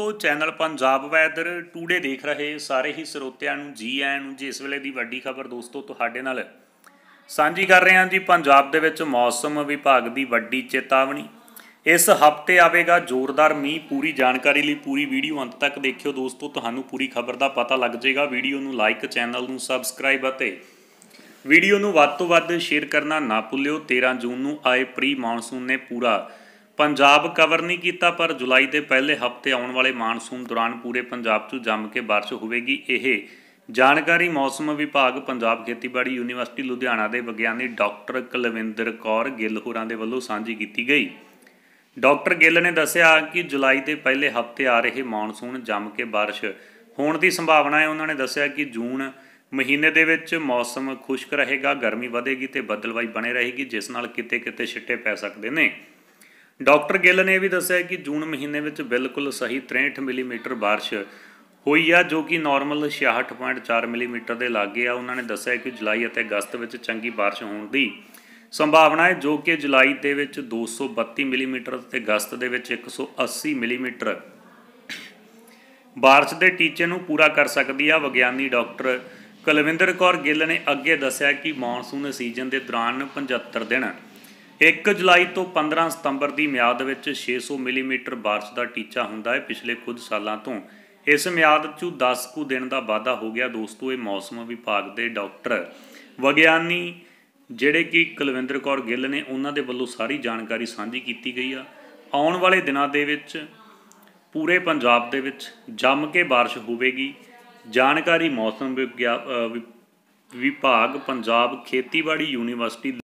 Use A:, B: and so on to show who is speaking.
A: ਦੋਸਤੋ channel Punjab weather today ਦੇਖ ਰਹੇ ਸਾਰੇ ਹੀ ਸਰੋਤਿਆਂ ਨੂੰ ਜੀ ਆਇਆਂ ਨੂੰ ਜਿਸ ਵੇਲੇ ਦੀ ਵੱਡੀ ਖਬਰ ਦੋਸਤੋ ਤੁਹਾਡੇ ਨਾਲ ਸਾਂਝੀ ਕਰ ਰਹੇ ਹਾਂ ਜੀ ਪੰਜਾਬ ਦੇ ਵਿੱਚ ਮੌਸਮ ਵਿਭਾਗ ਦੀ ਵੱਡੀ ਚੇਤਾਵਨੀ ਇਸ ਹਫਤੇ ਆਵੇਗਾ ਜ਼ੋਰਦਾਰ ਮੀਂਹ ਪੂਰੀ ਜਾਣਕਾਰੀ ਲਈ ਪੂਰੀ ਵੀਡੀਓ ਅੰਤ ਤੱਕ ਦੇਖਿਓ ਦੋਸਤੋ ਤੁਹਾਨੂੰ ਪੂਰੀ ਖਬਰ ਦਾ ਪਤਾ ਲੱਗ ਜਾਏਗਾ ਵੀਡੀਓ ਨੂੰ ਲਾਈਕ ਚੈਨਲ ਨੂੰ ਸਬਸਕ੍ਰਾਈਬ ਅਤੇ ਵੀਡੀਓ ਨੂੰ ਵੱਧ ਤੋਂ ਵੱਧ ਸ਼ੇਅਰ ਕਰਨਾ ਨਾ ਭੁੱਲਿਓ 13 ਜੂਨ ਨੂੰ ਆਏ ਪ੍ਰੀ ਮੌਨਸੂਨ ਨੇ ਪੂਰਾ ਪੰਜਾਬ ਕਵਰ ਨਹੀਂ ਕੀਤਾ ਪਰ ਜੁਲਾਈ ਦੇ ਪਹਿਲੇ ਹਫਤੇ ਆਉਣ ਵਾਲੇ ਮਾਨਸੂਨ ਦੌਰਾਨ ਪੂਰੇ ਪੰਜਾਬ 'ਚ ਜੰਮ ਕੇ بارش ਹੋਵੇਗੀ ਇਹ ਜਾਣਕਾਰੀ ਮੌਸਮ ਵਿਭਾਗ ਪੰਜਾਬ ਖੇਤੀਬਾੜੀ ਯੂਨੀਵਰਸਿਟੀ ਲੁਧਿਆਣਾ ਦੇ ਵਿਗਿਆਨੀ ਡਾਕਟਰ ਕੁਲਵਿੰਦਰ ਕੌਰ ਗਿੱਲ ਹੋਰਾਂ ਦੇ ਵੱਲੋਂ ਸਾਂਝੀ ਕੀਤੀ ਗਈ ਡਾਕਟਰ ਗਿੱਲ ਨੇ ਦੱਸਿਆ ਕਿ ਜੁਲਾਈ ਦੇ ਪਹਿਲੇ ਹਫਤੇ ਆ ਰਹੇ ਮਾਨਸੂਨ ਜੰਮ ਕੇ بارش ਹੋਣ ਦੀ ਸੰਭਾਵਨਾ ਹੈ ਉਹਨਾਂ ਨੇ ਦੱਸਿਆ ਕਿ ਜੂਨ ਮਹੀਨੇ ਦੇ ਵਿੱਚ ਮੌਸਮ ਖੁਸ਼ਕ ਰਹੇਗਾ ਗਰਮੀ ਵਧੇਗੀ ਤੇ ਬੱਦਲਵਾਈ ਬਣੇ ਰਹੇਗੀ ਜਿਸ ਨਾਲ ਕਿਤੇ-ਕਿਤੇ ਛਿੱਟੇ ਪੈ ਸਕਦੇ ਨੇ ਡਾਕਟਰ ਗਿੱਲ ਨੇ ਇਹ ਵੀ ਦੱਸਿਆ ਕਿ ਜੂਨ ਮਹੀਨੇ ਵਿੱਚ ਬਿਲਕੁਲ ਸਹੀ 63 ਮਿਲੀਮੀਟਰ بارش ਹੋਈ ਆ ਜੋ ਕਿ ਨਾਰਮਲ 66.4 ਮਿਲੀਮੀਟਰ ਦੇ ਲਾਗੇ ਆ ਉਹਨਾਂ ਨੇ ਦੱਸਿਆ ਕਿ ਜੁਲਾਈ ਅਤੇ ਅਗਸਤ ਵਿੱਚ ਚੰਗੀ بارش ਹੋਣ ਦੀ ਸੰਭਾਵਨਾ ਹੈ ਜੋ ਕਿ ਜੁਲਾਈ ਦੇ ਵਿੱਚ 232 ਮਿਲੀਮੀਟਰ ਤੇ ਅਗਸਤ ਦੇ ਵਿੱਚ 180 ਮਿਲੀਮੀਟਰ بارش ਦੇ ਟੀਚੇ ਨੂੰ ਪੂਰਾ ਕਰ ਸਕਦੀ ਆ ਵਿਗਿਆਨੀ ਡਾਕਟਰ ਕਲਵਿੰਦਰ ਕੌਰ ਗਿੱਲ ਨੇ ਅੱਗੇ ਦੱਸਿਆ ਕਿ ਮੌਨਸੂਨ ਸੀਜ਼ਨ ਦੇ ਦੌਰਾਨ 75 ਦਿਨ 1 ਜੁਲਾਈ ਤੋਂ 15 ਸਤੰਬਰ ਦੀ ਮਿਆਦ ਵਿੱਚ 600 ਮਿਲੀਮੀਟਰ بارش ਦਾ ਟੀਚਾ ਹੁੰਦਾ ਹੈ ਪਿਛਲੇ ਕੁਝ ਸਾਲਾਂ ਤੋਂ ਇਸ ਮਿਆਦ 'ਚ 10 ਕੁ ਦਿਨ ਦਾ ਵਾਧਾ ਹੋ ਗਿਆ ਦੋਸਤੋ ਇਹ ਮੌਸਮ ਵਿਭਾਗ ਦੇ ਡਾਕਟਰ ਵਿਗਿਆਨੀ ਜਿਹੜੇ ਕਿ ਕੁਲਵਿੰਦਰ ਕੌਰ ਗਿੱਲ ਨੇ ਉਹਨਾਂ ਦੇ ਵੱਲੋਂ ਸਾਰੀ ਜਾਣਕਾਰੀ ਸਾਂਝੀ ਕੀਤੀ ਗਈ ਆ ਆਉਣ ਵਾਲੇ ਦਿਨਾਂ ਦੇ ਵਿੱਚ ਪੂਰੇ ਪੰਜਾਬ ਦੇ ਵਿੱਚ ਜੰਮ ਕੇ بارش ਹੋਵੇਗੀ ਜਾਣਕਾਰੀ ਮੌਸਮ ਵਿਭਾਗ ਪੰਜਾਬ ਖੇਤੀਬਾੜੀ ਯੂਨੀਵਰਸਿਟੀ